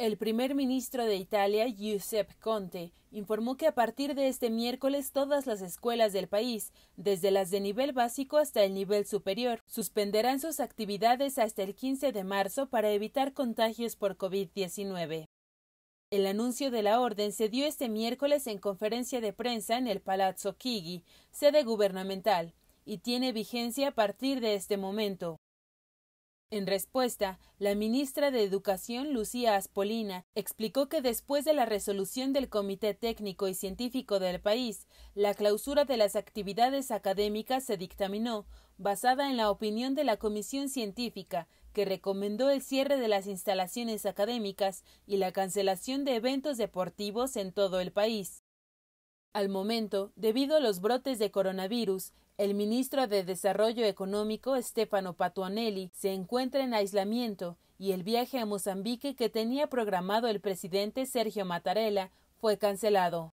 El primer ministro de Italia, Giuseppe Conte, informó que a partir de este miércoles todas las escuelas del país, desde las de nivel básico hasta el nivel superior, suspenderán sus actividades hasta el 15 de marzo para evitar contagios por COVID-19. El anuncio de la orden se dio este miércoles en conferencia de prensa en el Palazzo Chigi, sede gubernamental, y tiene vigencia a partir de este momento. En respuesta, la ministra de Educación, Lucía Aspolina, explicó que después de la resolución del Comité Técnico y Científico del país, la clausura de las actividades académicas se dictaminó, basada en la opinión de la Comisión Científica, que recomendó el cierre de las instalaciones académicas y la cancelación de eventos deportivos en todo el país. Al momento, debido a los brotes de coronavirus, el ministro de Desarrollo Económico, Stefano Patuanelli, se encuentra en aislamiento y el viaje a Mozambique que tenía programado el presidente Sergio Mattarella fue cancelado.